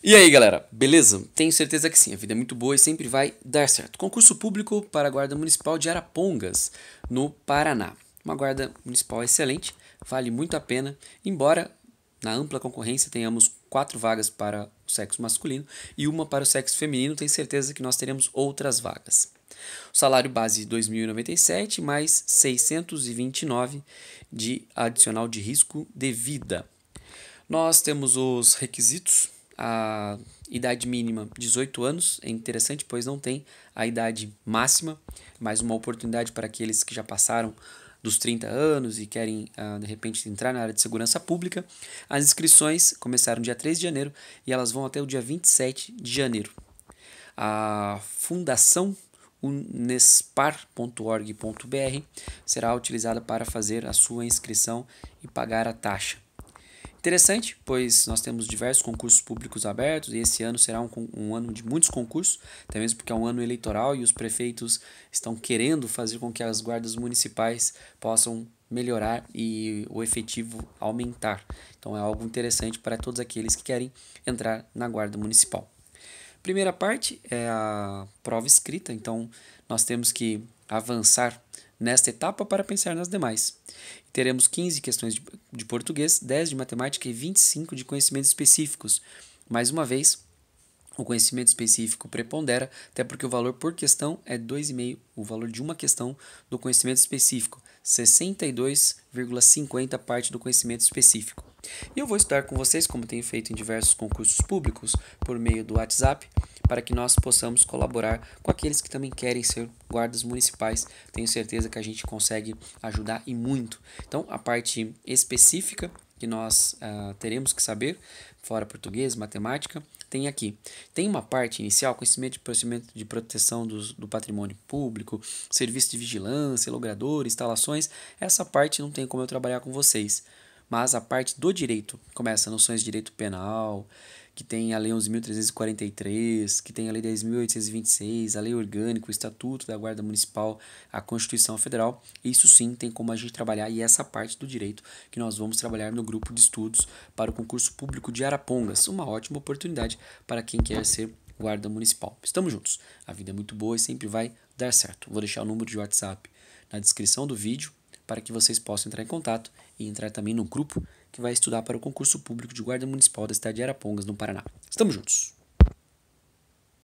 E aí, galera, beleza? Tenho certeza que sim, a vida é muito boa e sempre vai dar certo. Concurso público para a Guarda Municipal de Arapongas, no Paraná. Uma guarda municipal excelente, vale muito a pena, embora na ampla concorrência tenhamos quatro vagas para o sexo masculino e uma para o sexo feminino, tenho certeza que nós teremos outras vagas. O salário base 2.097 mais 629 de adicional de risco de vida. Nós temos os requisitos a idade mínima 18 anos, é interessante, pois não tem a idade máxima, mas uma oportunidade para aqueles que já passaram dos 30 anos e querem, ah, de repente, entrar na área de segurança pública. As inscrições começaram dia 3 de janeiro e elas vão até o dia 27 de janeiro. A Fundação unespar.org.br será utilizada para fazer a sua inscrição e pagar a taxa. Interessante, pois nós temos diversos concursos públicos abertos e esse ano será um, um ano de muitos concursos, até mesmo porque é um ano eleitoral e os prefeitos estão querendo fazer com que as guardas municipais possam melhorar e o efetivo aumentar. Então é algo interessante para todos aqueles que querem entrar na guarda municipal. Primeira parte é a prova escrita, então nós temos que avançar nesta etapa para pensar nas demais. Teremos 15 questões de, de português, 10 de matemática e 25 de conhecimentos específicos. Mais uma vez, o conhecimento específico prepondera, até porque o valor por questão é 2,5, o valor de uma questão do conhecimento específico. 62,50 parte do conhecimento específico. E eu vou estudar com vocês, como tenho feito em diversos concursos públicos, por meio do WhatsApp, para que nós possamos colaborar com aqueles que também querem ser guardas municipais. Tenho certeza que a gente consegue ajudar e muito. Então, a parte específica que nós uh, teremos que saber, fora português, matemática, tem aqui. Tem uma parte inicial, conhecimento de procedimento de proteção do patrimônio público, serviço de vigilância, logrador, instalações. Essa parte não tem como eu trabalhar com vocês. Mas a parte do direito começa noções de direito penal, que tem a Lei 11.343, que tem a Lei 10.826, a Lei Orgânica, o Estatuto da Guarda Municipal, a Constituição Federal. Isso sim tem como a gente trabalhar e essa parte do direito que nós vamos trabalhar no grupo de estudos para o concurso público de Arapongas. Uma ótima oportunidade para quem quer ser guarda municipal. Estamos juntos. A vida é muito boa e sempre vai dar certo. Vou deixar o número de WhatsApp na descrição do vídeo para que vocês possam entrar em contato e entrar também no grupo que vai estudar para o concurso público de Guarda Municipal da cidade de Arapongas, no Paraná. Estamos juntos!